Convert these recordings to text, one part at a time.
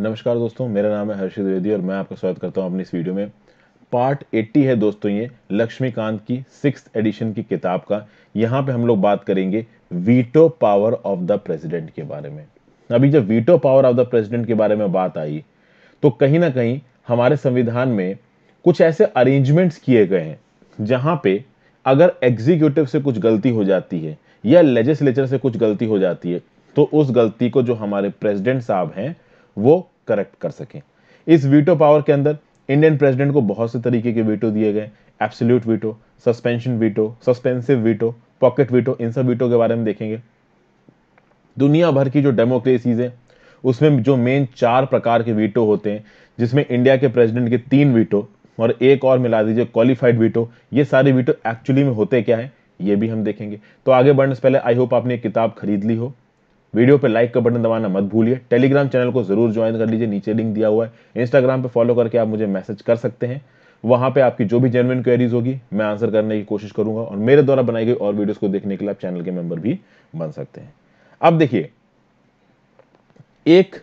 नमस्कार दोस्तों मेरा नाम है हर्षित द्विवेदी और मैं आपका स्वागत करता हूं अपनी इस वीडियो में पार्ट 80 है दोस्तों ये लक्ष्मीकांत की सिक्स एडिशन की किताब का यहाँ पे हम लोग बात करेंगे veto power of the president के बारे में अभी जब veto power of the president के बारे में बात आई तो कहीं ना कहीं हमारे संविधान में कुछ ऐसे अरेंजमेंट्स किए गए हैं जहाँ पे अगर एग्जीक्यूटिव से कुछ गलती हो जाती है या लेजिस्लेचर से कुछ गलती हो जाती है तो उस गलती को जो हमारे प्रेसिडेंट साहब हैं वो करेक्ट कर सकें इस वीटो पावर के अंदर इंडियन प्रेसिडेंट को बहुत से तरीके के वीटो दिए गए absolute veto suspension veto suspensive veto pocket veto इन सब वीटो के बारे में देखेंगे दुनिया भर की जो डेमोक्रेसीज हैं उसमें जो मेन चार प्रकार के वीटो होते हैं जिसमें इंडिया के प्रेसिडेंट के तीन वीटो और एक और मिला दीजिए क्वालिफाइड वीटो ये सारे वीटो एक्चुअली में होते क्या है ये भी हम देखेंगे तो आगे बढ़ने से पहले आई होप आपने एक किताब खरीद ली हो वीडियो पे लाइक का बटन दबाना मत भूलिए टेलीग्राम चैनल को जरूर ज्वाइन कर लीजिए नीचे लिंक दिया हुआ है इंस्टाग्राम पे फॉलो करके आप मुझे मैसेज कर सकते हैं वहां पे आपकी जो भी जेनविन क्वेरीज होगी मैं आंसर करने की कोशिश करूंगा और मेरे द्वारा बनाई गई और वीडियोस को देखने के लिए आप चैनल के मेंबर भी बन सकते हैं अब देखिए एक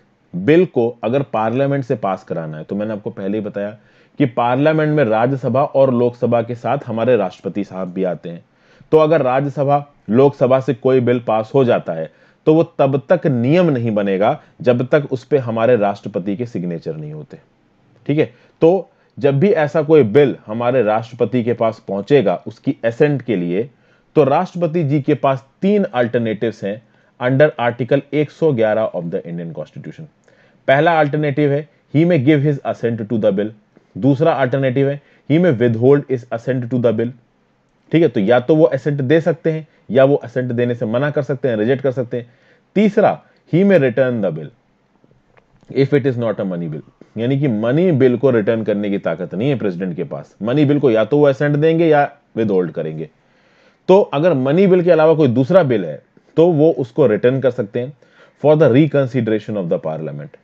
बिल को अगर पार्लियामेंट से पास कराना है तो मैंने आपको पहले ही बताया कि पार्लियामेंट में राज्यसभा और लोकसभा के साथ हमारे राष्ट्रपति साहब भी आते हैं तो अगर राज्यसभा लोकसभा से कोई बिल पास हो जाता है तो वो तब तक नियम नहीं बनेगा जब तक उस पर हमारे राष्ट्रपति के सिग्नेचर नहीं होते ठीक है तो जब भी ऐसा कोई बिल हमारे राष्ट्रपति के पास पहुंचेगा उसकी एसेंट के लिए तो राष्ट्रपति जी के पास तीन अल्टरनेटिव्स हैं under article 111 of the Indian constitution पहला अल्टरनेटिव है he may give his assent to the bill दूसरा अल्टरनेटिव है he may withhold his assent to the bill ठीक है तो या तो वो एसेंट दे सकते हैं या वो असेंट देने से मना कर सकते हैं रिजेक्ट कर सकते हैं तीसरा he may return the bill if it is not a money bill यानी कि मनी बिल को रिटर्न करने की ताकत नहीं है प्रेसिडेंट के पास मनी बिल को या तो वो असेंट देंगे या विद होल्ड करेंगे तो अगर मनी बिल के अलावा कोई दूसरा बिल है तो वो उसको रिटर्न कर सकते हैं for the reconsideration of the parliament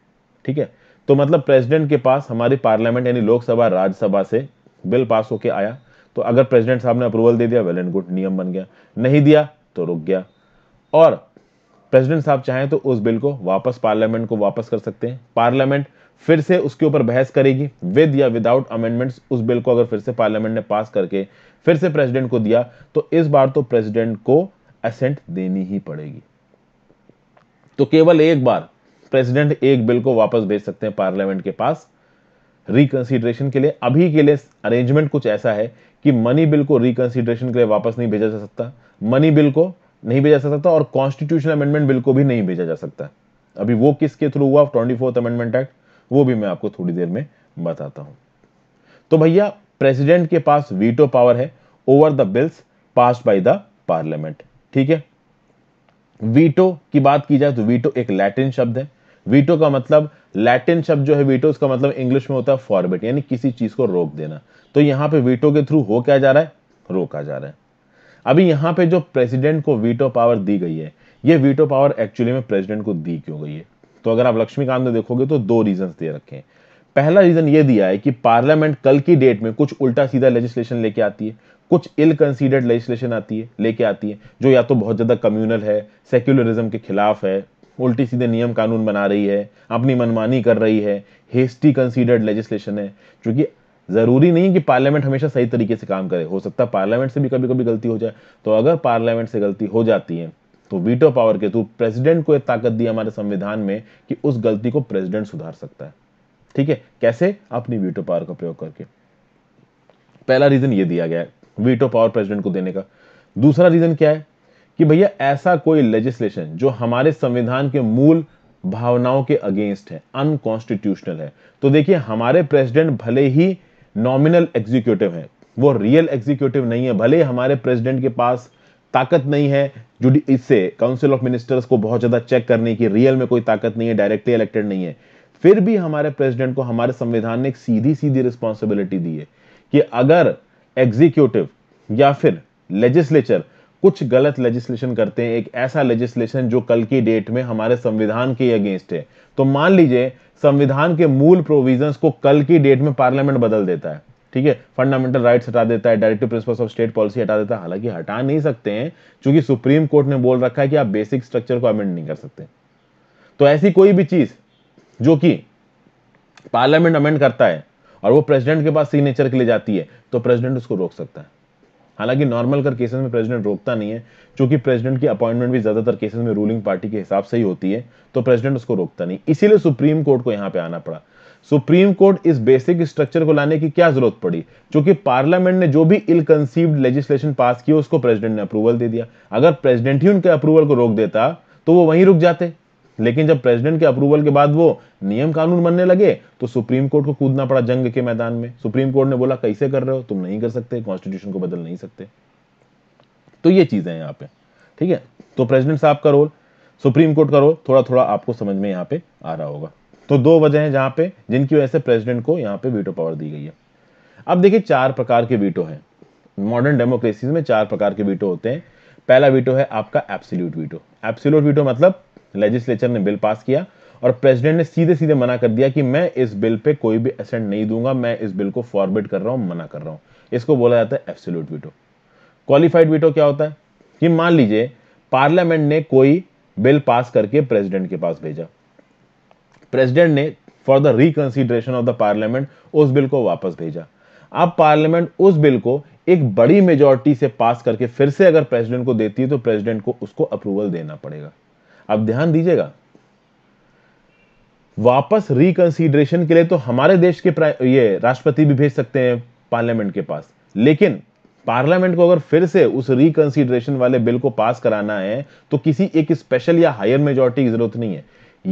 ठीक है तो मतलब प्रेसिडेंट के पास हमारी पार्लियामेंट यानी लोकसभा राज्यसभा से बिल पास होके आया तो अगर प्रेसिडेंट साहब ने अप्रूवल दे दिया वेल एंड गुड नियम बन गया नहीं दिया तो रुक गया और प्रेसिडेंट साहब चाहें तो उस बिल को वापस पार्लियामेंट को वापस कर सकते हैं पार्लियामेंट फिर से उसके ऊपर बहस करेगी विद या विदाउट अमेंडमेंट्स उस बिल को अगर फिर से पार्लियामेंट ने पास करके फिर से प्रेसिडेंट को दिया तो इस बार तो प्रेसिडेंट को असेंट देनी ही पड़ेगी तो केवल एक बार प्रेसिडेंट एक बिल को वापस भेज सकते हैं पार्लियामेंट के पास रिकंसिडरेशन के लिए अभी के लिए अरेंजमेंट कुछ ऐसा है कि मनी बिल को रिकंसिडरेशन के लिए वापस नहीं भेजा जा सकता मनी बिल को नहीं भेजा जा सकता और कॉन्स्टिट्यूशन अमेंडमेंट बिल को भी नहीं भेजा जा सकता अभी वो किसके थ्रू हुआ ट्वेंटी फोर्थ अमेंडमेंट एक्ट वो भी मैं आपको थोड़ी देर में बताता हूं तो भैया प्रेसिडेंट के पास वीटो पावर है over the bills passed by the parliament ठीक है वीटो की बात की जाए तो वीटो एक लैटिन शब्द है वीटो का मतलब लैटिन शब्द जो है वीटो उसका मतलब इंग्लिश में होता है फॉरबिट यानी किसी चीज को रोक देना तो यहां पे वीटो के थ्रू हो क्या जा रहा है रोका जा रहा है अभी यहां पे जो प्रेसिडेंट को वीटो पावर दी गई है ये वीटो पावर एक्चुअली में प्रेसिडेंट को दी क्यों गई है तो अगर आप लक्ष्मीकांत में देखोगे तो दो रीजन दे रखे हैं पहला रीजन ये दिया है कि पार्लियामेंट कल की डेट में कुछ उल्टा सीधा लेजिस्लेशन लेके आती है कुछ इल कंसीडर्ड लेजिस्लेशन आती है लेके आती है जो या तो बहुत ज्यादा कम्युनल है सेक्युलरिज्म के खिलाफ है उल्टी सीधे नियम कानून बना रही है अपनी मनमानी कर रही है हेस्टी कंसीडर्ड लेजिस्लेशन है क्योंकि ज़रूरी नहीं कि पार्लियामेंट हमेशा सही तरीके से काम करे हो सकता है पार्लियामेंट से भी कभी कभी गलती हो जाए तो अगर पार्लियामेंट से गलती हो जाती है तो वीटो पावर के थ्रू प्रेसिडेंट को एक ताकत दी हमारे संविधान में कि उस गलती को प्रेसिडेंट सुधार सकता है ठीक है कैसे अपनी वीटो पावर का प्रयोग करके पहला रीजन ये दिया गया है वीटो पावर प्रेसिडेंट को देने का दूसरा रीजन क्या है कि भैया ऐसा कोई लेजिस्लेशन जो हमारे संविधान के मूल भावनाओं के अगेंस्ट है अनकॉन्स्टिट्यूशनल है तो देखिए हमारे प्रेसिडेंट भले ही नॉमिनल एग्जीक्यूटिव है वो रियल एग्जीक्यूटिव नहीं है भले हमारे प्रेसिडेंट के पास ताकत नहीं है जुडी इससे काउंसिल ऑफ मिनिस्टर्स को बहुत ज्यादा चेक करने की रियल में कोई ताकत नहीं है डायरेक्टली इलेक्टेड नहीं है फिर भी हमारे प्रेसिडेंट को हमारे संविधान ने एक सीधी सीधी रिस्पॉन्सिबिलिटी दी है कि अगर एग्जीक्यूटिव या फिर लेजिस्लेचर कुछ गलत लेजिस्लेशन करते हैं एक ऐसा लेजिस्लेशन जो कल की डेट में हमारे संविधान के अगेंस्ट है तो मान लीजिए संविधान के मूल प्रोविजंस को कल की डेट में पार्लियामेंट बदल देता है ठीक है फंडामेंटल राइट्स हटा देता है directive principles of state policy हटा देता है हालांकि हटा नहीं सकते हैं क्योंकि सुप्रीम कोर्ट ने बोल रखा है कि आप बेसिक स्ट्रक्चर को अमेंड नहीं कर सकते तो ऐसी कोई भी चीज जो कि पार्लियामेंट अमेंड करता है और वो प्रेसिडेंट के पास सिग्नेचर के लिए जाती है तो प्रेसिडेंट उसको रोक सकता है हालांकि नॉर्मल कर केसेस में प्रेसिडेंट रोकता नहीं है क्योंकि प्रेसिडेंट की अपॉइंटमेंट भी ज्यादातर केसेस में रूलिंग पार्टी के हिसाब से ही होती है तो प्रेसिडेंट उसको रोकता नहीं इसीलिए सुप्रीम कोर्ट को यहां पे आना पड़ा सुप्रीम कोर्ट इस बेसिक स्ट्रक्चर को लाने की क्या जरूरत पड़ी क्योंकि पार्लियामेंट ने जो भी इल कंसीव्ड लेजिस्लेशन पास किया उसको प्रेसिडेंट ने अप्रूवल दे दिया अगर प्रेसिडेंट ही उनके अप्रूवल को रोक देता तो वो वहीं रुक जाते लेकिन जब प्रेसिडेंट के अप्रूवल के बाद वो नियम कानून बनने लगे तो सुप्रीम कोर्ट को कूदना पड़ा जंग के मैदान में सुप्रीम कोर्ट ने बोला कैसे कर रहे हो तुम नहीं कर सकते कॉन्स्टिट्यूशन को बदल नहीं सकते तो ये चीजें यहाँ पे ठीक है तो प्रेसिडेंट साहब का रोल सुप्रीम कोर्ट का रोल थोड़ा थोड़ा आपको समझ में यहाँ पे आ रहा होगा तो दो वजह है जहां पे जिनकी वजह से प्रेसिडेंट को यहाँ पे वीटो पावर दी गई है अब देखिए चार प्रकार के वीटो हैं मॉडर्न डेमोक्रेसीज में चार प्रकार के वीटो होते हैं पहला वीटो है आपका एप्सिल्यूट वीटो एप्सिल्यूट वीटो मतलब लेजिस्लेचर ने बिल पास किया और प्रेसिडेंट ने सीधे सीधे मना कर दिया कि मैं इस बिल पे कोई भी असेंट नहीं दूंगा मैं इस बिल को फॉरबिड कर रहा हूं मना कर रहा हूं इसको बोला जाता है एब्सोल्यूट वीटो क्वालिफाइड वीटो क्या होता है कि मान लीजिए पार्लियामेंट ने कोई बिल पास करके प्रेसिडेंट के पास भेजा प्रेसिडेंट ने for the reconsideration of the parliament उस बिल को वापस भेजा अब पार्लियामेंट उस बिल को एक बड़ी मेजोरिटी से पास करके फिर से अगर प्रेसिडेंट को देती है तो प्रेसिडेंट को उसको अप्रूवल देना पड़ेगा आप ध्यान दीजिएगा वापस रिकंसीडरेशन के लिए तो हमारे देश के ये राष्ट्रपति भी भेज सकते हैं पार्लियामेंट के पास लेकिन पार्लियामेंट को अगर फिर से उस रिकंसीडरेशन वाले बिल को पास कराना है तो किसी एक स्पेशल या हायर मेजोरिटी की जरूरत नहीं है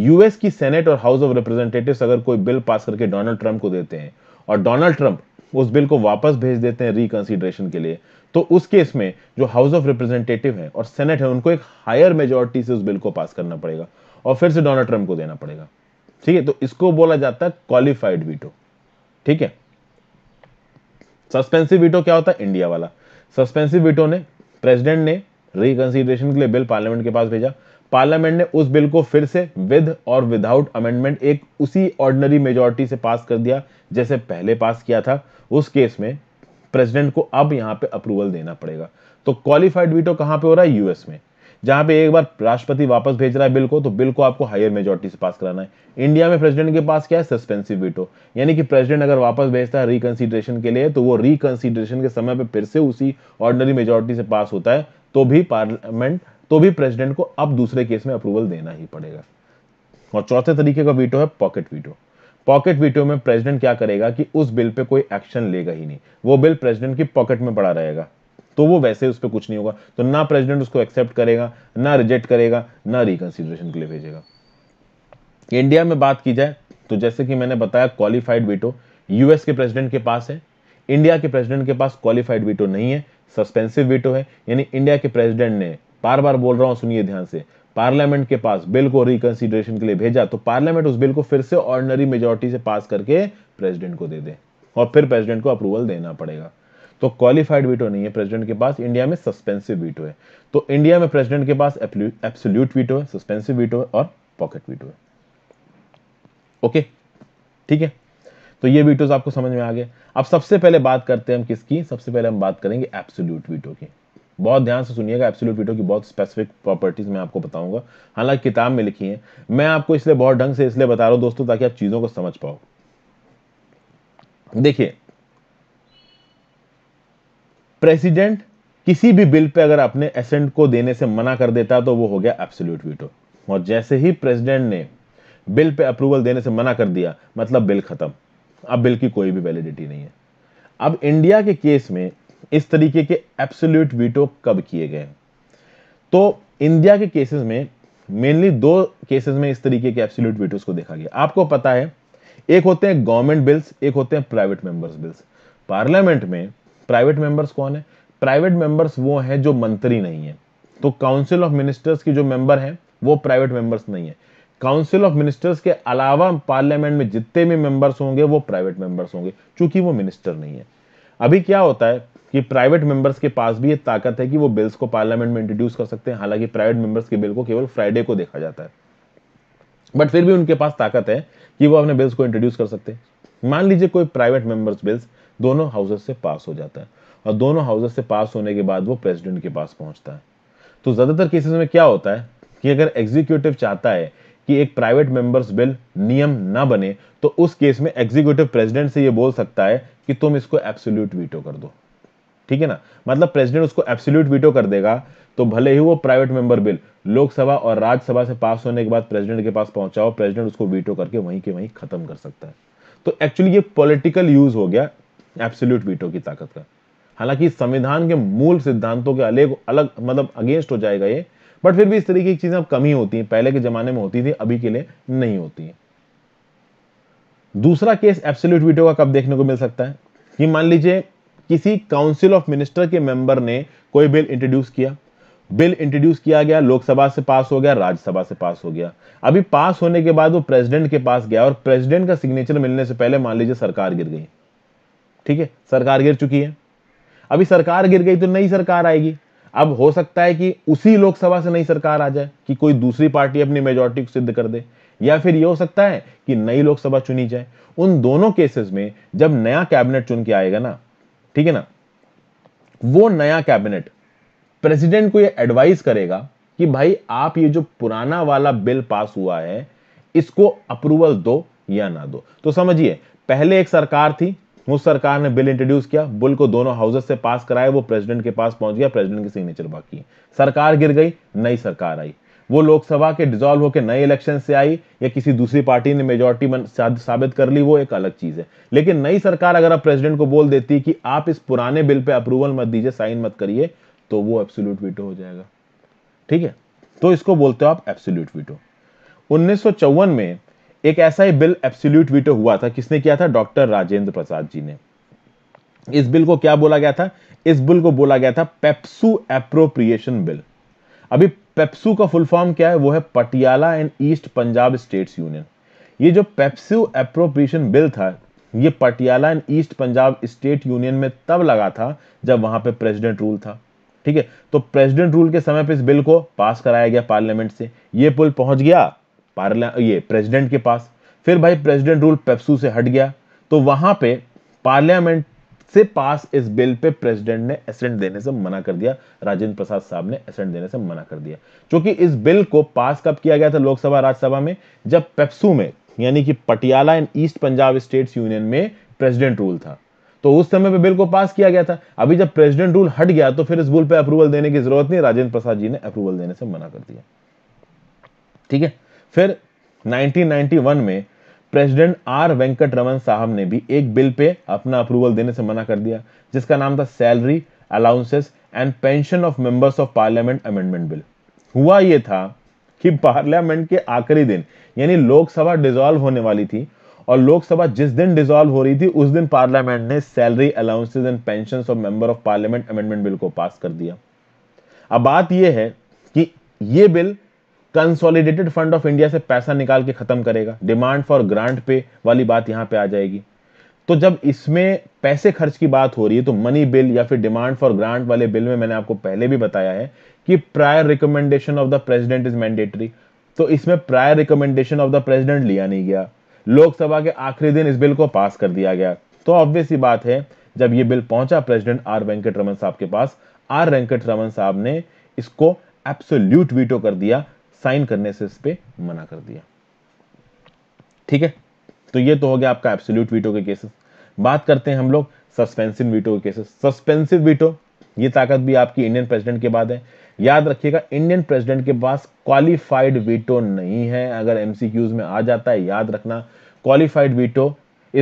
यूएस की सेनेट और हाउस ऑफ रिप्रेजेंटेटिव अगर कोई बिल पास करके डोनाल्ड ट्रंप को देते हैं और डोनाल्ड ट्रंप उस बिल को वापस भेज देते हैं रिकंसीडरेशन के लिए तो उस केस में जो हाउस ऑफ रिप्रेजेंटेटिव है और सेनेट है उनको एक हायर मेजोरिटी से उस बिल को पास करना पड़ेगा और फिर से डोनाल्ड ट्रंप को देना पड़ेगा ठीक है तो इसको बोला जाता है क्वालिफाइड वीटो ठीक है सस्पेंसिव वीटो क्या होता है इंडिया वाला सस्पेंसिव वीटो ने प्रेसिडेंट ने रिकंसिडरेशन के लिए बिल पार्लियामेंट के पास भेजा पार्लियामेंट ने उस बिल को फिर से विद और विदाउट अमेंडमेंट एक उसी ऑर्डिनरी मेजोरिटी से पास कर दिया जैसे पहले पास किया था उस केस में प्रेसिडेंट को अब यहां पे अप्रूवल देना पड़ेगा तो क्वालिफाइड वीटो कहां पे हो रहा है यूएस में जहां पे एक बार राष्ट्रपति वापस भेज रहा है बिल को तो बिल को आपको हायर मेजोरिटी से पास कराना है इंडिया में प्रेसिडेंट के पास क्या है सस्पेंसिव वीटो यानी कि प्रेसिडेंट अगर वापस भेजता है रिकंसिडरेशन के लिए तो वो रिकंसिडरेशन के समय पर फिर से उसी ऑर्डनरी मेजोरिटी से पास होता है तो भी पार्लियामेंट तो भी प्रेसिडेंट को अब दूसरे केस में अप्रूवल देना ही पड़ेगा और चौथे तरीके का वीटो है पॉकेट वीटो पॉकेट वीटो में प्रेसिडेंट क्या करेगा कि उस बिल पे कोई एक्शन लेगा ही नहीं वो बिल प्रेसिडेंट की पॉकेट में पड़ा रहेगा तो वो वैसे उस पर कुछ नहीं होगा तो ना प्रेसिडेंट उसको एक्सेप्ट करेगा ना रिजेक्ट करेगा ना रिकंसिडरेशन के लिए भेजेगा इंडिया में बात की जाए तो जैसे कि मैंने बताया क्वालिफाइड वीटो यूएस के प्रेसिडेंट के पास है इंडिया के प्रेसिडेंट के पास क्वालिफाइड वीटो नहीं है सस्पेंसिव वीटो है यानी इंडिया के प्रेसिडेंट ने बार बार बोल रहा हूं सुनिए ध्यान से पार्लियामेंट के पास बिल को रिकंसिडरेशन के लिए भेजा तो पार्लियामेंट उस बिल को फिर से ऑर्डनरी मेजोरिटी से पास करके प्रेसिडेंट को दे दे और फिर प्रेसिडेंट को अप्रूवल देना पड़ेगा तो क्वालिफाइड वीटो नहीं है प्रेसिडेंट के पास इंडिया में सस्पेंसिव वीटो है तो इंडिया में प्रेसिडेंट के पास एप्सोल्यूट वीटो है सस्पेंसिव वीटो है और पॉकेट वीटो है ओके ठीक है तो ये वीटोज आपको समझ में आ गए अब सबसे पहले बात करते हैं हम किसकी सबसे पहले हम बात करेंगे एप्सोल्यूट वीटो की बहुत ध्यान से सुनिएगा एब्सोल्यूट वीटो की बहुत स्पेसिफिक प्रॉपर्टीज मैं आपको बताऊंगा हालांकि किताब में लिखी है मैं आपको इसलिए बहुत ढंग से इसलिए बता रहा हूं दोस्तों ताकि आप चीज़ों को समझ पाओ देखिए प्रेसिडेंट किसी भी बिल पे अगर अपने एसेंट को देने से मना कर देता तो वो हो गया एब्सोल्यूट वीटो और जैसे ही प्रेसिडेंट ने बिल पे अप्रूवल देने से मना कर दिया मतलब बिल खत्म अब बिल की कोई भी वैलिडिटी नहीं है अब इंडिया के केस में इस तरीके के एब्सोल्यूट वीटो कब किए गए तो इंडिया के केसेस में मेनली दो केसेस में इस तरीके के एब्सोल्यूट वीटोज को देखा गया आपको पता है एक होते हैं गवर्नमेंट बिल्स एक होते हैं प्राइवेट मेंबर्स बिल्स पार्लियामेंट में प्राइवेट मेंबर्स कौन है प्राइवेट मेंबर्स वो हैं जो मंत्री नहीं है तो काउंसिल ऑफ मिनिस्टर्स की जो मेंबर हैं वो प्राइवेट मेंबर्स नहीं है काउंसिल ऑफ मिनिस्टर्स के अलावा पार्लियामेंट में जितने भी मेंबर्स होंगे वो प्राइवेट मेंबर्स होंगे क्योंकि वो मिनिस्टर नहीं है अभी क्या होता है कि प्राइवेट मेंबर्स के पास भी ये ताकत है कि वो बिल्स को पार्लियामेंट में इंट्रोड्यूस कर सकते हैं हालांकि प्राइवेट मेंबर्स के बिल को केवल फ्राइडे को देखा जाता है बट फिर भी उनके पास ताकत है कि वो अपने बिल्स को इंट्रोड्यूस कर सकते हैं मान लीजिए कोई प्राइवेट मेंबर्स बिल्स दोनों हाउसेस से पास हो जाता है और दोनों हाउसेस से पास होने के बाद वो प्रेसिडेंट के पास पहुंचता है तो ज़्यादातर केसेस में क्या होता है कि अगर एग्जीक्यूटिव चाहता है कि एक प्राइवेट मेंबर्स बिल नियम ना बने तो उस केस में एग्जीक्यूटिव प्रेसिडेंट से ये बोल सकता है कि तुम इसको एब्सोल्यूट वीटो कर दो ठीक है ना मतलब प्रेसिडेंट उसको एब्सोल्यूट वीटो कर देगा तो भले ही वो प्राइवेट मेंबर बिल लोकसभा और राज्यसभा से पास होने के बाद प्रेसिडेंट के पास पहुंचाओ प्रेसिडेंट उसको वीटो करके वहीं के वहीं खत्म कर सकता है तो एक्चुअली ये पॉलिटिकल यूज हो गया एब्सोल्यूट वीटो की ताकत का हालांकि संविधान के मूल सिद्धांतों के अलग अलग मतलब अगेंस्ट हो जाएगा ये बट फिर भी इस तरीके की चीजें अब कमी होती हैं पहले के जमाने में होती थी अभी के लिए नहीं होती दूसरा केस एब्सोल्यूट वीटो का कब देखने को मिल सकता है कि मान लीजिए किसी काउंसिल ऑफ मिनिस्टर के मेंबर ने कोई बिल इंट्रोड्यूस किया बिल इंट्रोड्यूस किया गया लोकसभा से पास हो गया राज्यसभा से पास हो गया अभी पास होने के बाद वो प्रेसिडेंट के पास गया और प्रेसिडेंट का सिग्नेचर मिलने से पहले मान लीजिए सरकार गिर गई ठीक है सरकार गिर चुकी है अभी सरकार गिर गई तो नई सरकार आएगी अब हो सकता है कि उसी लोकसभा से नई सरकार आ जाए कि कोई दूसरी पार्टी अपनी मेजोरिटी को सिद्ध कर दे या फिर यह हो सकता है कि नई लोकसभा चुनी जाए उन दोनों केसेस में जब नया कैबिनेट चुन के आएगा ना ठीक है ना वो नया कैबिनेट प्रेसिडेंट को ये एडवाइस करेगा कि भाई आप ये जो पुराना वाला बिल पास हुआ है इसको अप्रूवल दो या ना दो तो समझिए पहले एक सरकार थी उस सरकार ने बिल इंट्रोड्यूस किया बिल को दोनों हाउसेस से पास कराया वो प्रेसिडेंट के पास पहुंच गया प्रेसिडेंट की सिग्नेचर बाकी सरकार गिर गई नई सरकार आई वो लोकसभा के डिजॉल्व होकर नए इलेक्शन से आई या किसी दूसरी पार्टी ने मेजोरिटी साबित कर ली वो एक अलग चीज है लेकिन नई सरकार अगर आप प्रेसिडेंट को बोल देती कि आप इस पुराने बिल पे अप्रूवल मत दीजिए साइन मत करिए तो वो एब्सोल्यूट वीटो हो जाएगा ठीक है तो इसको बोलते हो आप एब्सोल्यूट वीटो उन्नीस में एक ऐसा ही बिल एब्सोल्यूट वीटो हुआ था किसने किया था डॉक्टर राजेंद्र प्रसाद जी ने इस बिल को क्या बोला गया था इस बिल को बोला गया था पेप्सू एप्रोप्रिएशन बिल अभी पेप्सू का फुल फॉर्म क्या है वो है Patiala and east Punjab states union ये जो पेप्सू अप्रोप्रिएशन बिल था ये Patiala and east Punjab state union में तब लगा था जब वहां पे प्रेसिडेंट रूल था ठीक है तो प्रेसिडेंट रूल के समय पे इस बिल को पास कराया गया पार्लियामेंट से ये पुल पहुंच गया ये प्रेसिडेंट के पास फिर भाई प्रेसिडेंट रूल पेप्सू से हट गया तो वहां पे पार्लियामेंट से पास इस बिल पे प्रेसिडेंट ने एसेंट देने से मना कर दिया राजेंद्र प्रसाद साहब ने एसेंट देने से मना कर दिया क्योंकि इस बिल को पास कब किया गया था लोकसभा राज्यसभा में जब पेप्सू में यानी कि Patiala and east Punjab states union में प्रेसिडेंट रूल था तो उस समय पे बिल को पास किया गया था अभी जब प्रेसिडेंट रूल हट गया तो फिर इस बिल पे अप्रूवल देने की जरूरत नहीं राजेंद्र प्रसाद जी ने अप्रूवल देने से मना कर दिया ठीक है फिर 1991 में प्रेसिडेंट आर वेंकट रमन साहब ने भी एक बिल पे अपना अप्रूवल देने से मना कर दिया जिसका नाम था salary allowances and pension of members of parliament amendment bill हुआ यह था कि पार्लियामेंट के आखिरी दिन यानी लोकसभा डिजॉल्व होने वाली थी और लोकसभा जिस दिन डिजॉल्व हो रही थी उस दिन पार्लियामेंट ने salary allowances and pension of member of parliament amendment bill को पास कर दिया अब बात यह है कि यह bill consolidated fund of India से पैसा निकाल के खत्म करेगा डिमांड फॉर ग्रांट पे वाली बात यहां पे आ जाएगी तो जब इसमें पैसे खर्च की बात हो रही है तो मनी बिल या फिर डिमांड फॉर ग्रांट वाले बिल में मैंने आपको पहले भी बताया है कि prior recommendation of the president is mandatory तो इसमें prior recommendation of the president लिया नहीं गया लोकसभा के आखिरी दिन इस बिल को पास कर दिया गया तो ऑब्वियस ही बात है जब ये बिल पहुंचा प्रेसिडेंट आर वेंकट रमन साहब के पास आर वेंकट रमन साहब ने इसको एब्सोल्यूट वीटो कर दिया साइन करने से इस पर मना कर दिया ठीक है तो ये तो हो गया आपका एब्सोल्यूट वीटो के केसेस बात करते हैं हम लोग सस्पेंसिव वीटो के केसेस सस्पेंसिव वीटो ये ताकत भी आपकी इंडियन प्रेसिडेंट के बाद है याद रखिएगा इंडियन प्रेसिडेंट के पास क्वालिफाइड वीटो नहीं है अगर एमसीक्यूज में आ जाता है याद रखना qualified veto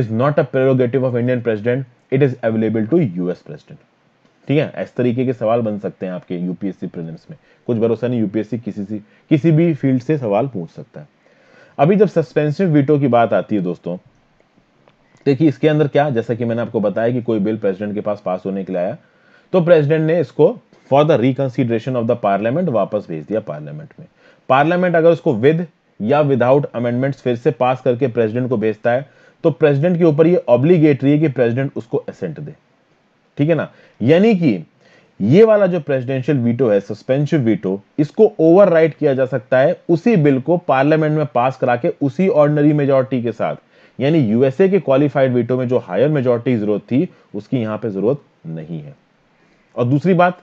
is not a prerogative of Indian president it is available to US president ठीक है इस तरीके के सवाल बन सकते हैं आपके यूपीएससी प्रीलिम्स में कुछ भरोसा नहीं यूपीएससी किसी से किसी भी फील्ड से सवाल पूछ सकता है अभी जब सस्पेंसिव वीटो की बात आती है दोस्तों देखिए इसके अंदर क्या जैसा कि मैंने आपको बताया कि कोई बिल प्रेसिडेंट के पास पास होने के लिए आया तो प्रेसिडेंट ने इसको for the reconsideration of the parliament वापस भेज दिया पार्लियामेंट में पार्लियामेंट अगर उसको विद या विदाउट अमेंडमेंट्स फिर से पास करके प्रेसिडेंट को भेजता है तो प्रेसिडेंट के ऊपर ये ऑब्लिगेटरी है कि प्रेसिडेंट उसको असेंट दे ठीक है ना यानी कि ये वाला जो प्रेसिडेंशियल वीटो है सस्पेंशन वीटो इसको ओवरराइड किया जा सकता है उसी बिल को पार्लियामेंट में पास करा के उसी ऑर्डनरी मेजोरिटी के साथ यानी यूएसए के क्वालिफाइड वीटो में जो हायर मेजोरिटी जरूरत थी उसकी यहां पे जरूरत नहीं है और दूसरी बात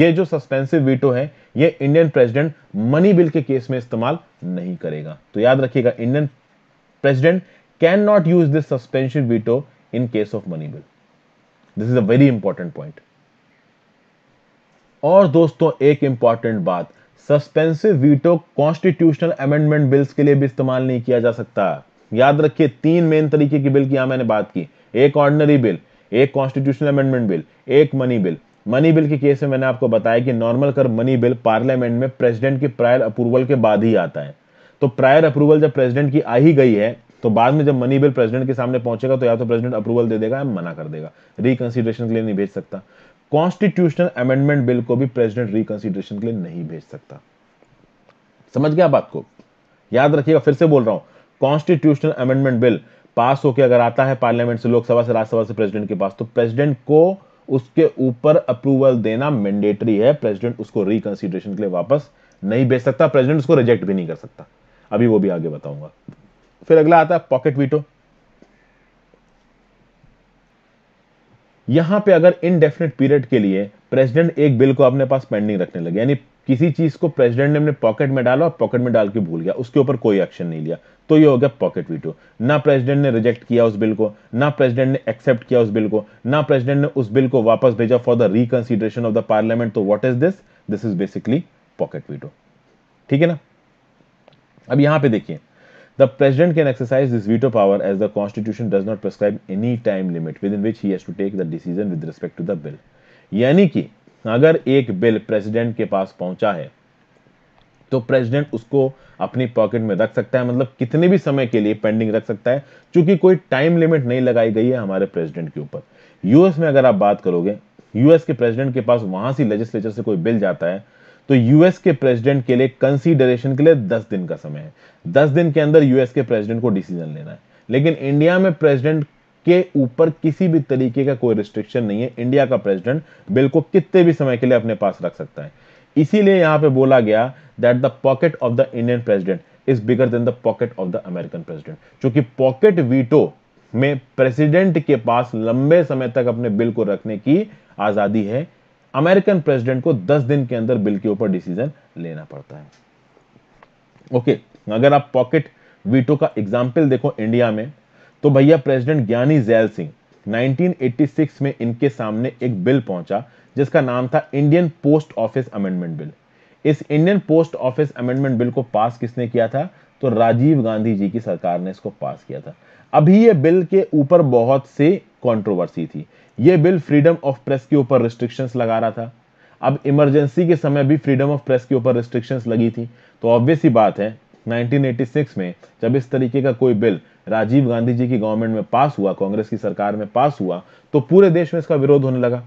ये जो सस्पेंसिव वीटो है ये इंडियन प्रेसिडेंट मनी बिल के केस में इस्तेमाल नहीं करेगा तो याद रखिएगा Indian president can not use this suspension veto in case of money bill this is a very important point और दोस्तों एक इंपॉर्टेंट बात suspensive veto constitutional amendment bills के लिए भी इस्तेमाल नहीं किया जा सकता याद रखिए तीन मेन तरीके की बिल की मैंने बात की एक ऑर्डनरी बिल एक कॉन्स्टिट्यूशनल अमेंडमेंट बिल एक मनी बिल मनी बिल के केस में मैंने आपको बताया कि नॉर्मल कर मनी बिल पार्लियामेंट में प्रेसिडेंट की प्रायर अप्रूवल के बाद ही आता है तो प्रायर अप्रूवल जब प्रेसिडेंट की आ ही गई है तो बाद में जब मनी बिल प्रेसिडेंट के सामने पहुंचेगा तो या तो प्रेसिडेंट अप्रूवल दे देगा या मना कर देगा रिकंसिडरेशन के लिए नहीं भेज सकता कॉन्स्टिट्यूशनल अमेंडमेंट बिल को भी प्रेसिडेंट रिकंसिडरेशन के लिए नहीं भेज सकता समझ गया बात को याद रखिएगा फिर से बोल रहा हूं कॉन्स्टिट्यूशनल अमेंडमेंट बिल पास होकर अगर आता है पार्लियामेंट से लोकसभा से राज्यसभा से प्रेसिडेंट के पास तो प्रेसिडेंट को उसके ऊपर अप्रूवल देना मैंडेटरी है प्रेसिडेंट उसको रिकंसिडरेशन के लिए वापस नहीं भेज सकता प्रेसिडेंट उसको रिजेक्ट भी नहीं कर सकता अभी वो भी आगे बताऊंगा फिर अगला आता है पॉकेट वीटो यहां पे अगर इनडेफिनेट पीरियड के लिए प्रेसिडेंट एक बिल को अपने पास पेंडिंग रखने लगे यानी किसी चीज को प्रेसिडेंट ने अपने पॉकेट में डाला और पॉकेट में डाल के भूल गया उसके ऊपर कोई एक्शन नहीं लिया तो ये हो गया पॉकेट वीटो ना प्रेसिडेंट ने रिजेक्ट किया उस बिल को ना प्रेसिडेंट ने एक्सेप्ट किया उस बिल को ना प्रेसिडेंट ने उस बिल को वापस भेजा for the reconsideration of the parliament तो what is this this is basically pocket veto ठीक है ना अब यहां पर देखिए The president can exercise this veto power as the constitution does not prescribe any time limit within which he has to take the decision with respect to the bill. यानी कि अगर एक बिल प्रेसिडेंट के पास पहुंचा है तो president उसको अपनी पॉकेट में रख सकता है मतलब कितने भी समय के लिए पेंडिंग रख सकता है क्योंकि कोई टाइम लिमिट नहीं लगाई गई है हमारे प्रेसिडेंट के ऊपर यूएस में अगर आप बात करोगे यूएस के प्रेसिडेंट के पास वहां से लेजिस्लेचर से कोई बिल जाता है तो यूएस के प्रेसिडेंट के लिए कंसीडरेशन के लिए दस दिन का समय है दस दिन के अंदर यूएस के प्रेसिडेंट को डिसीजन लेना है लेकिन इंडिया में प्रेसिडेंट के ऊपर किसी भी तरीके का कोई रिस्ट्रिक्शन नहीं है इंडिया का प्रेसिडेंट बिल को कितने भी समय के लिए अपने पास रख सकता है इसीलिए यहां पे बोला गया that the pocket of the Indian president is bigger than the pocket of the American president क्योंकि पॉकेट वीटो में प्रेसिडेंट के पास लंबे समय तक अपने बिल को रखने की आजादी है अमेरिकन प्रेसिडेंट को 10 दिन के अंदर बिल के ऊपर डिसीजन लेना पड़ता है ओके okay, अगर आप पॉकेट वीटो का एग्जाम्पल देखो इंडिया में तो भैया प्रेसिडेंट ज्ञानी जैल सिंह 1986 में इनके सामने एक बिल पहुंचा जिसका नाम था Indian post office amendment bill इस Indian post office amendment bill को पास किसने किया था तो राजीव गांधी जी की सरकार ने इसको पास किया था अभी ये बिल के ऊपर बहुत से कंट्रोवर्सी थी ये बिल फ्रीडम ऑफ प्रेस के ऊपर रिस्ट्रिक्शंस लगा रहा था अब इमरजेंसी के समय भी फ्रीडम ऑफ प्रेस के ऊपर रिस्ट्रिक्शंस लगी थी तो ऑब्वियस ही बात है 1986 में जब इस तरीके का कोई बिल राजीव गांधी जी की गवर्नमेंट में पास हुआ कांग्रेस की सरकार में पास हुआ तो पूरे देश में इसका विरोध होने लगा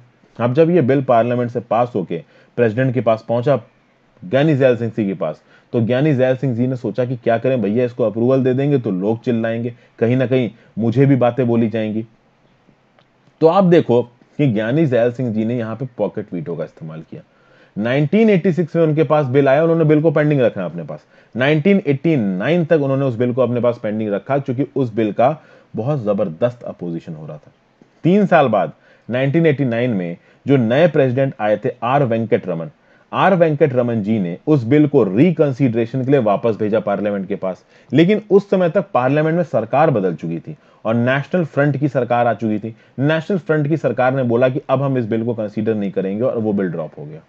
अब जब ये बिल पार्लियामेंट से पास होके प्रेसिडेंट के पास पहुंचा ज्ञानी जैल सिंह जी के पास तो ज्ञानी जैल सिंह जी ने सोचा कि क्या करें भैया इसको अप्रूवल दे देंगे तो लोग चिल्लाएंगे कहीं ना कहीं मुझे भी बातें बोली जाएंगी तो आप देखो कि ज्ञानी जैल सिंह जी ने यहाँ पे पॉकेट वीटो का इस्तेमाल किया 1986 में उनके पास बिल आया उन्होंने बिल को पेंडिंग रखा अपने पास 1989 तक उन्होंने उस बिल को अपने पास पेंडिंग रखा क्योंकि उस बिल का बहुत जबरदस्त अपोजिशन हो रहा था तीन साल बाद 1989 में जो नए प्रेसिडेंट आए थे R Venkataraman R Venkataraman ji ने उस बिल को रिकंसिडरेशन के लिए वापस भेजा पार्लियामेंट के पास लेकिन उस समय तक पार्लियामेंट में सरकार बदल चुकी थी और नेशनल फ्रंट की सरकार आ चुकी थी नेशनल फ्रंट की सरकार ने बोला कि अब हम इस बिल को कंसीडर नहीं करेंगे और वो बिल ड्रॉप हो गया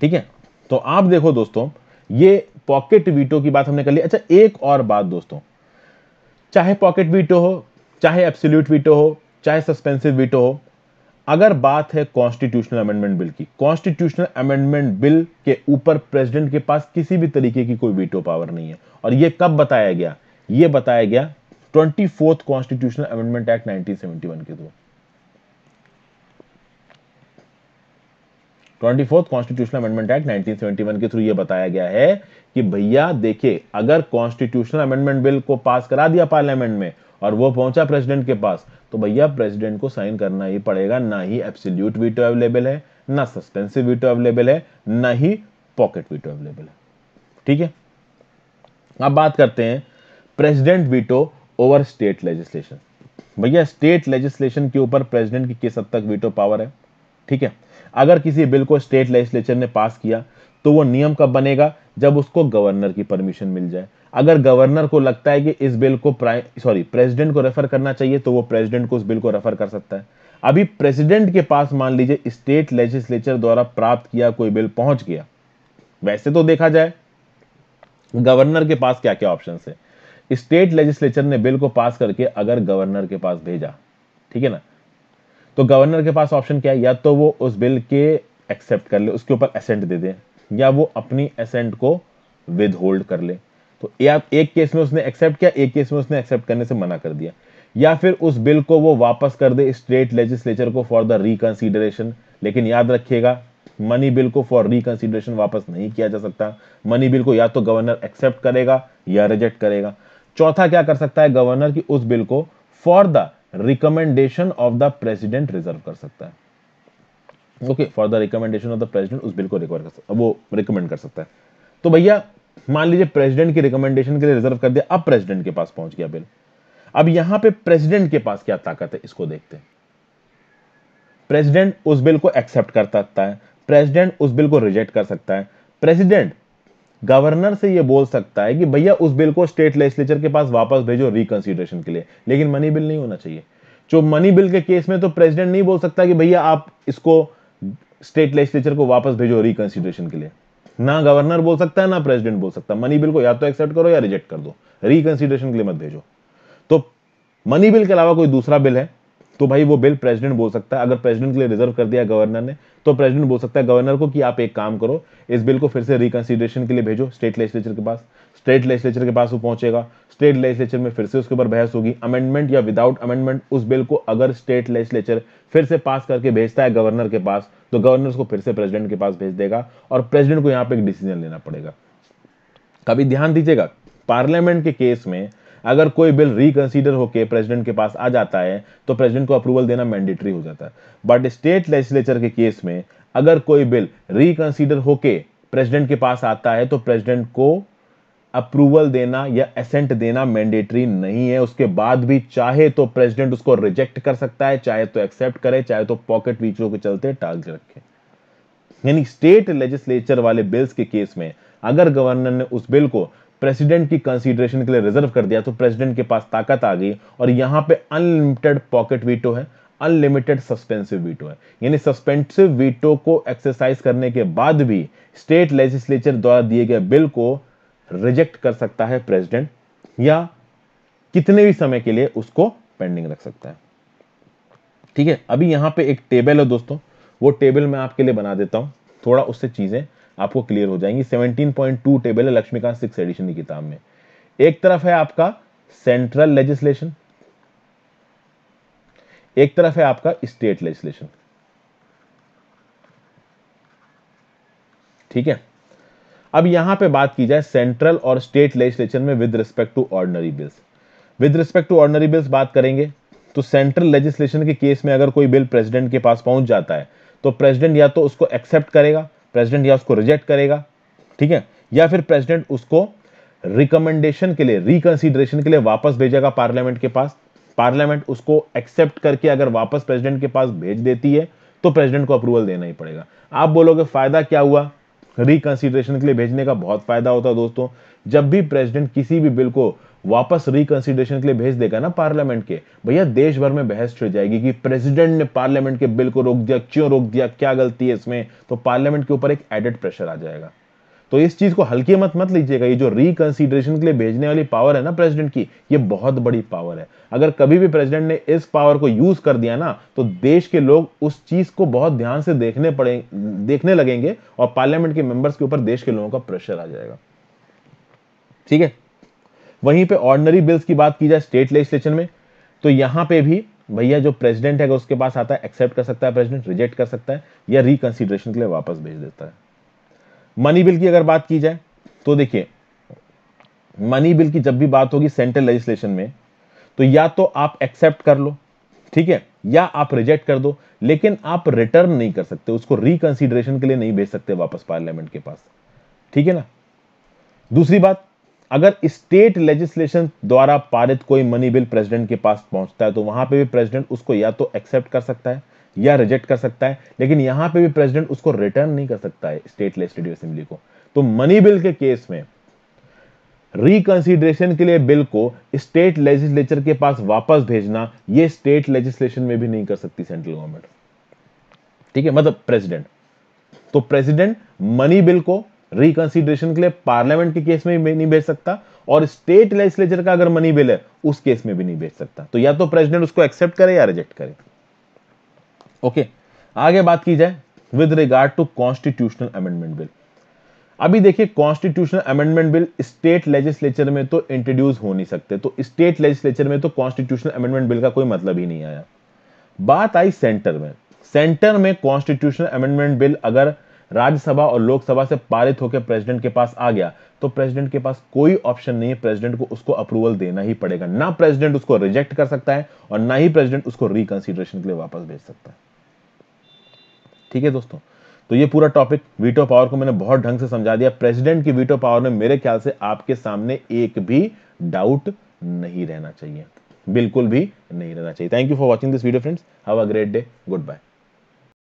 ठीक है तो आप देखो दोस्तों ये पॉकेट वीटो की बात हमने कर ली अच्छा एक और बात दोस्तों चाहे पॉकेट वीटो हो चाहे एब्सोल्यूट वीटो हो चाहे सस्पेंसिव वीटो हो अगर बात है कॉन्स्टिट्यूशनल अमेंडमेंट बिल की कॉन्स्टिट्यूशनल अमेंडमेंट बिल के ऊपर प्रेसिडेंट के पास किसी भी तरीके की कोई वीटो पावर नहीं है और यह कब बताया गया यह बताया गया twenty fourth constitutional amendment act nineteen seventy one के through twenty fourth constitutional amendment act nineteen seventy one के थ्रू यह बताया गया है कि भैया देखिए अगर कॉन्स्टिट्यूशनल अमेंडमेंट बिल को पास करा दिया पार्लियामेंट में और वो पहुंचा प्रेसिडेंट के पास तो भैया प्रेसिडेंट को साइन करना ही पड़ेगा ना ही एब्सोल्यूट वीटो अवेलेबल है ना सस्पेंसिव वीटो अवेलेबल है ना ही पॉकेट वीटो अवेलेबल है ठीक है अब बात करते हैं president veto over state legislation भैया स्टेट लेजिस्लेशन के ऊपर प्रेसिडेंट की किस हद तक वीटो पावर है ठीक है अगर किसी बिल को स्टेट लेजिस्लेचर ने पास किया तो वो नियम कब बनेगा जब उसको गवर्नर की परमिशन मिल जाए अगर गवर्नर को लगता है कि इस बिल को सॉरी प्रेसिडेंट को रेफर करना चाहिए तो वो प्रेसिडेंट को उस बिल को रेफर कर सकता है अभी प्रेसिडेंट के पास मान लीजिए स्टेट लेजिस्लेचर द्वारा प्राप्त किया कोई बिल पहुंच गया वैसे तो देखा जाए गवर्नर के पास क्या क्या ऑप्शन है स्टेट लेजिस्लेचर ने बिल को पास करके अगर गवर्नर के पास भेजा ठीक है ना तो गवर्नर के पास ऑप्शन क्या है या तो वो उस बिल के एक्सेप्ट कर ले उसके ऊपर असेंट दे दें या वो अपनी असेंट को विदहोल्ड कर ले तो या एक केस में उसने एक्सेप्ट किया एक केस में उसने एक्सेप्ट करने से मना कर दिया या फिर उस बिल को वो वापस कर दे स्टेट लेजिस्लेचर को फॉर द रिकंसिडरेशन लेकिन याद रखिएगा मनी बिल को फॉर रिकंसिडरेशन वापस नहीं किया जा सकता मनी बिल को या तो गवर्नर एक्सेप्ट करेगा या रिजेक्ट करेगा चौथा क्या कर सकता है गवर्नर की उस बिल को for the recommendation of the president reserve कर सकता है okay for the recommendation of the president उस बिल को रिकवर कर सकता है वो रिकमेंड कर सकता है तो भैया मान लीजिए प्रेसिडेंट की रिकमेंडेशन के लिए रिजर्व कर दिया अब प्रेसिडेंट के पास पहुंच गया बिल अब यहां पे प्रेसिडेंट के पास क्या ताकत है इसको देखते हैं प्रेसिडेंट उस बिल को एक्सेप्ट कर सकता है प्रेसिडेंट उस बिल को रिजेक्ट कर सकता है प्रेसिडेंट गवर्नर से यह बोल सकता है कि भैया उस बिल को स्टेट लेजिस्लेचर के पास वापस भेजो रिकंसिडरेशन के लिए लेकिन मनी बिल नहीं होना चाहिए जो मनी बिल के केस में तो प्रेसिडेंट नहीं बोल सकता कि भैया आप इसको स्टेट लेजिस्लेचर को वापस भेजो रिकंसिडरेशन के लिए ना गवर्नर बोल सकता है ना प्रेसिडेंट बोल सकता है मनी बिल को या तो एक्सेप्ट करो या रिजेक्ट कर दो रिकंसिडरेशन के लिए मत भेजो तो मनी बिल के अलावा कोई दूसरा बिल है तो भाई वो बिल प्रेसिडेंट बोल सकता है अगर प्रेसिडेंट के लिए रिजर्व कर दिया गवर्नर ने तो प्रेसिडेंट बोल सकता है गवर्नर को कि आप एक काम करो इस बिल को फिर से रिकंसिडरेशन के लिए भेजो स्टेट लेजिस्लेचर के पास स्टेट लेजिस्लेचर के पास वो पहुंचेगा स्टेट लेजिस्लेचर में फिर से उसके ऊपर बहस होगी अमेंडमेंट या विदाउट अमेंडमेंट उस बिल को अगर स्टेट लेजिस्लेचर फिर से पास करके भेजता है गवर्नर के पास तो गवर्नर उसको फिर से प्रेसिडेंट के पास भेज देगा और प्रेसिडेंट को यहाँ पे एक डिसीजन लेना पड़ेगा कभी ध्यान दीजिएगा पार्लियामेंट के केस में अगर कोई बिल रिकंसीडर होकर प्रेसिडेंट के पास आ जाता है तो प्रेसिडेंट को अप्रूवल देना मैंडेटरी हो जाता है बट स्टेट लेजिस्लेचर के केस में अगर कोई बिल रिकंसीडर होके प्रेसिडेंट के पास आता है तो प्रेसिडेंट को अप्रूवल देना या असेंट देना मैंडेटरी नहीं है उसके बाद भी चाहे तो प्रेसिडेंट उसको रिजेक्ट कर सकता है चाहे तो एक्सेप्ट करे चाहे तो पॉकेट वीचरों के चलते टाल रखे यानी स्टेट लेजिस्लेचर वाले बिल्स के केस में अगर गवर्नर ने उस बिल को प्रेसिडेंट की कंसीडरेशन के लिए रिजर्व कर दिया तो प्रेसिडेंट के पास ताकत आ गई और यहां पे अनलिमिटेड पॉकेट वीटो है अनलिमिटेड सस्पेंसिव वीटो है यानी सस्पेंसिव वीटो को एक्सरसाइज करने के बाद भी स्टेट लेजिस्लेचर द्वारा दिए गए बिल को रिजेक्ट कर सकता है प्रेसिडेंट या कितने भी समय के लिए उसको पेंडिंग रख सकता है ठीक है अभी यहां पे एक टेबल है दोस्तों वो टेबल मैं आपके लिए बना देता हूं थोड़ा उससे चीज़ें आपको क्लियर हो जाएंगी 17.2 टेबल है लक्ष्मीकांत सिक्स एडिशन की किताब में एक तरफ है आपका सेंट्रल लेजिस्लेशन एक तरफ है आपका स्टेट लेजिस्लेशन ठीक है अब यहां पे बात की जाए सेंट्रल और स्टेट लेजिस्लेचर में with respect to ordinary bills with respect to ordinary bills बात करेंगे तो सेंट्रल लेजिस्लेशन के केस में अगर कोई बिल प्रेसिडेंट के पास पहुंच जाता है तो प्रेसिडेंट या तो उसको एक्सेप्ट करेगा प्रेसिडेंट या उसको रिजेक्ट करेगा ठीक है या फिर प्रेसिडेंट उसको रिकमेंडेशन के लिए रिकंसिडरेशन के लिए वापस भेजेगा पार्लियामेंट के पास पार्लियामेंट उसको एक्सेप्ट करके अगर वापस प्रेसिडेंट के पास भेज देती है तो प्रेसिडेंट को अप्रूवल देना ही पड़ेगा आप बोलोगे फायदा क्या हुआ रिकंसिडरेशन के लिए भेजने का बहुत फायदा होता है दोस्तों जब भी प्रेसिडेंट किसी भी बिल को वापस रिकंसिडरेशन के लिए भेज देगा ना पार्लियामेंट के भैया देश भर में बहस छिड़ जाएगी कि प्रेसिडेंट ने पार्लियामेंट के बिल को रोक दिया क्यों रोक दिया क्या गलती है इसमें तो पार्लियामेंट के ऊपर एक एडेड प्रेशर आ जाएगा तो इस चीज को हल्के मत मत लीजिएगा ये जो रिकंसिडरेशन के लिए भेजने वाली पावर है ना प्रेसिडेंट की ये बहुत बड़ी पावर है अगर कभी भी प्रेसिडेंट ने इस पावर को यूज कर दिया ना तो देश के लोग उस चीज को बहुत ध्यान से देखने पड़े देखने लगेंगे और पार्लियामेंट के मेंबर्स के ऊपर देश के लोगों का प्रेशर आ जाएगा ठीक है वहीं पे ऑर्डनरी बिल्स की बात की जाए स्टेट लेजिस्लेशन में तो यहां पे भी भैया जो प्रेसिडेंट है उसके पास आता है एक्सेप्ट कर सकता है प्रेसिडेंट रिजेक्ट कर सकता है या रिकंसिडरेशन के लिए वापस भेज देता है मनी बिल की अगर बात की जाए तो देखिए मनी बिल की जब भी बात होगी सेंट्रल लेजिस्लेशन में तो या तो आप एक्सेप्ट कर लो ठीक है या आप रिजेक्ट कर दो लेकिन आप रिटर्न नहीं कर सकते उसको रिकंसिडरेशन के लिए नहीं भेज सकते वापस पार्लियामेंट के पास ठीक है ना दूसरी बात अगर स्टेट लेजिस्लेशन द्वारा पारित कोई मनी बिल प्रेसिडेंट के पास पहुंचता है तो वहां पे भी प्रेसिडेंट उसको या तो एक्सेप्ट कर सकता है या रिजेक्ट कर सकता है लेकिन यहां पे भी प्रेसिडेंट उसको रिटर्न नहीं कर सकता है स्टेट लेजिस्लेटिव असेंबली को तो मनी बिल के केस में रिकंसिडरेशन के लिए बिल को स्टेट लेजिस्लेचर के पास वापस भेजना यह स्टेट लेजिस्लेशन में भी नहीं कर सकती सेंट्रल गवर्नमेंट ठीक है मतलब प्रेसिडेंट तो प्रेसिडेंट मनी बिल को रिकंसिडरेशन के लिए पार्लियामेंट के केस में भी नहीं भेज सकता और स्टेट लेजिस्लेचर का अगर मनी बिल है उस केस में भी नहीं भेज सकता तो या तो प्रेसिडेंट उसको एक्सेप्ट करे या रिजेक्ट करे ओके आगे बात की जाए with regard to constitutional amendment bill अभी देखिए constitutional amendment bill state legislature में तो इंट्रोड्यूस हो नहीं सकते तो स्टेट लेजिस्लेचर में तो कॉन्स्टिट्यूशनल अमेंडमेंट बिल का कोई मतलब ही नहीं आया बात आई सेंटर में सेंटर में कॉन्स्टिट्यूशनल अमेंडमेंट बिल अगर राज्यसभा और लोकसभा से पारित होकर प्रेसिडेंट के पास आ गया तो प्रेसिडेंट के पास कोई ऑप्शन नहीं है प्रेसिडेंट को उसको अप्रूवल देना ही पड़ेगा ना प्रेसिडेंट उसको रिजेक्ट कर सकता है और ना ही प्रेसिडेंट उसको रिकंसिडरेशन के लिए वापस भेज सकता है ठीक है दोस्तों तो ये पूरा टॉपिक वीटो पावर को मैंने बहुत ढंग से समझा दिया प्रेसिडेंट की वीटो पावर में मेरे ख्याल से आपके सामने एक भी डाउट नहीं रहना चाहिए बिल्कुल भी नहीं रहना चाहिए thank you for watching this video friends have a great day good bye